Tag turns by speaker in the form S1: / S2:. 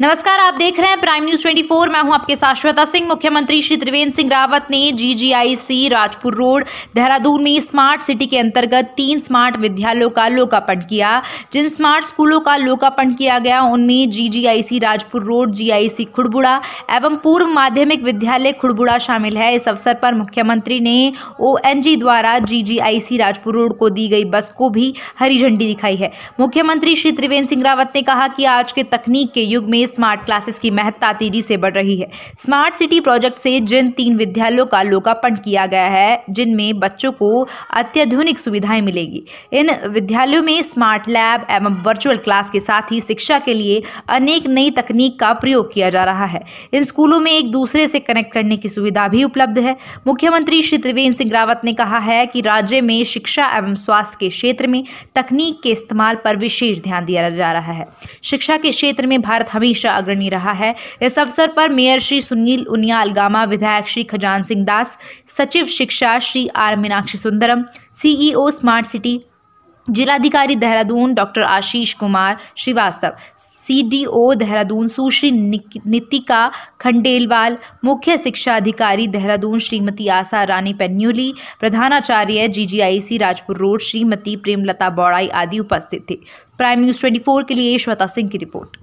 S1: नमस्कार आप देख रहे हैं प्राइम न्यूज 24 मैं हूं आपके साथ श्वेता सिंह मुख्यमंत्री श्री त्रिवेंद्र सिंह रावत ने जीजीआईसी राजपुर रोड देहरादून में स्मार्ट सिटी के अंतर्गत तीन स्मार्ट विद्यालयों का लोकार्पण किया जिन स्मार्ट स्कूलों का लोकार्पण किया गया उनमें GGIC Rajpur road GIC Khurbura एवं पूर्व माध्यमिक विद्यालय खुड़बुड़ा शामिल है इस अवसर पर मुख्यमंत्री ने ओ द्वारा जी राजपुर रोड को दी गई बस को भी हरी झंडी दिखाई है मुख्यमंत्री श्री त्रिवेंद्र सिंह रावत ने कहा कि आज के तकनीक के युग में लिए स्मार्ट क्लासेस की महत्ता तेजी से बढ़ रही है स्मार्ट सिटी प्रोजेक्ट से जिन तीन विद्यालयों का लोकार्पण किया गया है जिनमें बच्चों को अत्याधुनिक सुविधाएं मिलेगी इन विद्यालयों में स्मार्ट लैब एवं वर्चुअल क्लास के साथ ही शिक्षा के लिए अनेक नई तकनीक का प्रयोग किया जा रहा है इन स्कूलों में एक दूसरे से कनेक्ट करने की सुविधा भी उपलब्ध है मुख्यमंत्री श्री त्रिवेंद्र सिंह रावत ने कहा है कि राज्य में शिक्षा एवं स्वास्थ्य के क्षेत्र में तकनीक के इस्तेमाल पर विशेष ध्यान दिया जा रहा है शिक्षा के क्षेत्र में भारत हमेशा हमेशा अग्रणी रहा है इस अवसर पर मेयर श्री सुनील उनियाल गामा विधायक श्री खजान सिंह दास सचिव शिक्षा Shri R Meenakshi Sundaram CEO smart city जिलाधिकारी देहरादून डॉक्टर आशीष कुमार श्रीवास्तव सीडीओ देहरादून सुश्री नितिका खंडेलवाल मुख्य शिक्षा अधिकारी देहरादून श्रीमती आशा रानी पेन्यूली प्रधानाचार्य जीजीआईसी राजपुर रोड श्रीमती प्रेमलता बौड़ाई आदि उपस्थित थे प्राइम न्यूज़ 24 के लिए श्वेता सिंह की रिपोर्ट